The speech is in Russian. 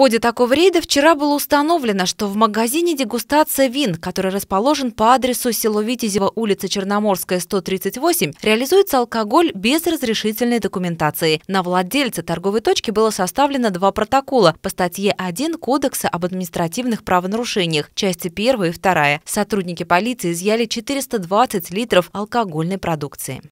ходе такого рейда вчера было установлено, что в магазине «Дегустация вин», который расположен по адресу село Витязева, улица Черноморская, 138, реализуется алкоголь без разрешительной документации. На владельца торговой точки было составлено два протокола по статье 1 Кодекса об административных правонарушениях, части 1 и 2. Сотрудники полиции изъяли 420 литров алкогольной продукции.